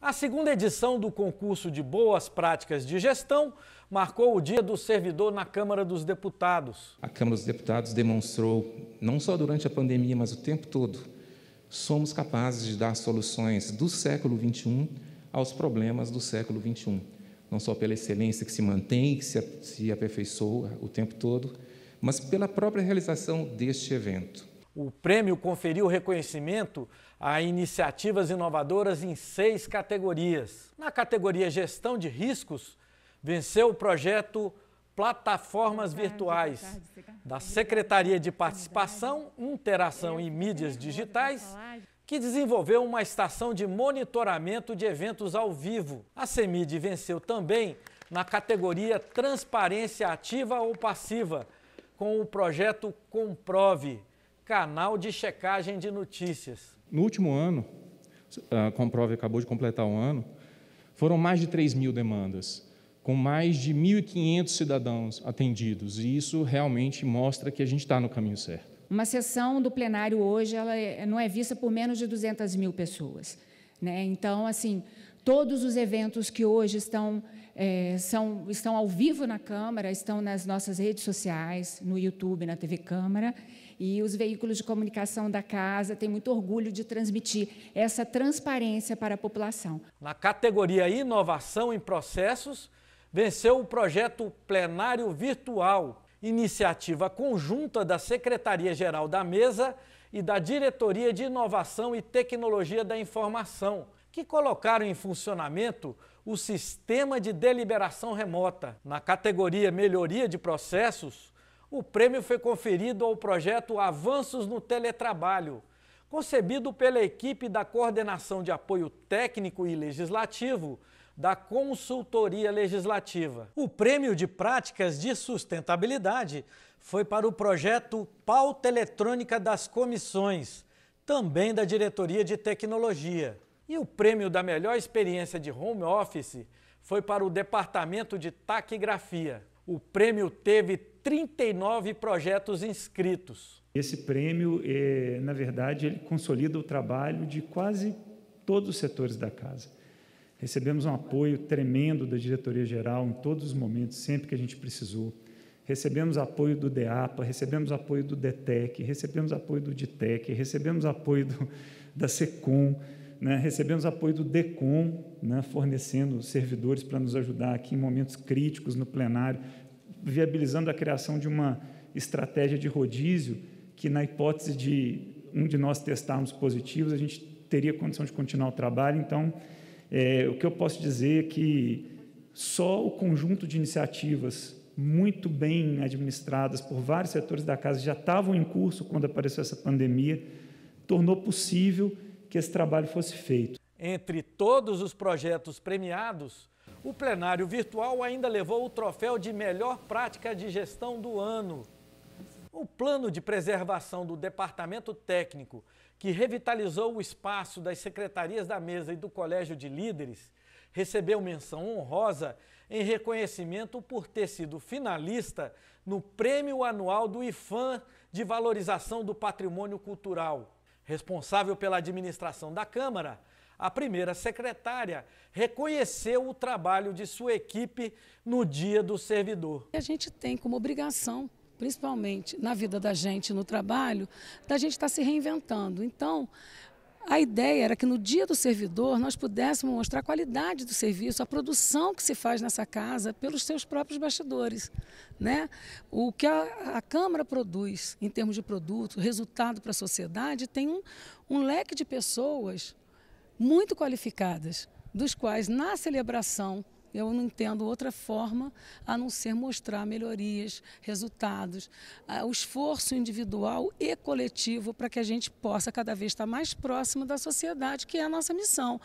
A segunda edição do concurso de boas práticas de gestão marcou o Dia do Servidor na Câmara dos Deputados. A Câmara dos Deputados demonstrou, não só durante a pandemia, mas o tempo todo, somos capazes de dar soluções do século XXI aos problemas do século XXI. Não só pela excelência que se mantém, que se aperfeiçoa o tempo todo, mas pela própria realização deste evento. O prêmio conferiu reconhecimento a iniciativas inovadoras em seis categorias. Na categoria Gestão de Riscos, venceu o projeto Plataformas Virtuais tá da Secretaria de é Participação, Interação e Mídias Digitais, que desenvolveu uma estação de monitoramento de eventos ao vivo. A CEMID venceu também na categoria Transparência Ativa ou Passiva, com o projeto Comprove canal de checagem de notícias. No último ano, ah, a Comprove acabou de completar um ano, foram mais de 3 mil demandas, com mais de 1.500 cidadãos atendidos, e isso realmente mostra que a gente está no caminho certo. Uma sessão do plenário hoje ela é, não é vista por menos de 200 mil pessoas. Né? Então, assim, todos os eventos que hoje estão é, são, estão ao vivo na Câmara, estão nas nossas redes sociais, no YouTube, na TV Câmara, e os veículos de comunicação da casa têm muito orgulho de transmitir essa transparência para a população. Na categoria Inovação em Processos, venceu o projeto Plenário Virtual, iniciativa conjunta da Secretaria-Geral da Mesa e da Diretoria de Inovação e Tecnologia da Informação que colocaram em funcionamento o sistema de deliberação remota. Na categoria Melhoria de Processos, o prêmio foi conferido ao projeto Avanços no Teletrabalho, concebido pela equipe da Coordenação de Apoio Técnico e Legislativo da Consultoria Legislativa. O prêmio de práticas de sustentabilidade foi para o projeto Pauta Eletrônica das Comissões, também da Diretoria de Tecnologia. E o prêmio da melhor experiência de home office foi para o departamento de taquigrafia. O prêmio teve 39 projetos inscritos. Esse prêmio, é, na verdade, ele consolida o trabalho de quase todos os setores da casa. Recebemos um apoio tremendo da diretoria geral em todos os momentos, sempre que a gente precisou. Recebemos apoio do DEAPA, recebemos apoio do DETEC, recebemos apoio do DITEC, recebemos apoio do, da SECOM. Né, recebemos apoio do DECOM, né, fornecendo servidores para nos ajudar aqui em momentos críticos no plenário, viabilizando a criação de uma estratégia de rodízio que, na hipótese de um de nós testarmos positivos, a gente teria condição de continuar o trabalho. Então, é, o que eu posso dizer é que só o conjunto de iniciativas muito bem administradas por vários setores da casa já estavam em curso quando apareceu essa pandemia, tornou possível que esse trabalho fosse feito. Entre todos os projetos premiados, o plenário virtual ainda levou o troféu de melhor prática de gestão do ano. O plano de preservação do departamento técnico, que revitalizou o espaço das secretarias da mesa e do colégio de líderes, recebeu menção honrosa em reconhecimento por ter sido finalista no Prêmio Anual do IFAM de Valorização do Patrimônio Cultural responsável pela administração da Câmara, a primeira secretária reconheceu o trabalho de sua equipe no Dia do Servidor. A gente tem como obrigação, principalmente na vida da gente, no trabalho, da gente estar tá se reinventando. Então, a ideia era que no dia do servidor nós pudéssemos mostrar a qualidade do serviço, a produção que se faz nessa casa pelos seus próprios bastidores. Né? O que a, a Câmara produz em termos de produto, resultado para a sociedade, tem um, um leque de pessoas muito qualificadas, dos quais na celebração eu não entendo outra forma a não ser mostrar melhorias, resultados, o esforço individual e coletivo para que a gente possa cada vez estar mais próximo da sociedade, que é a nossa missão.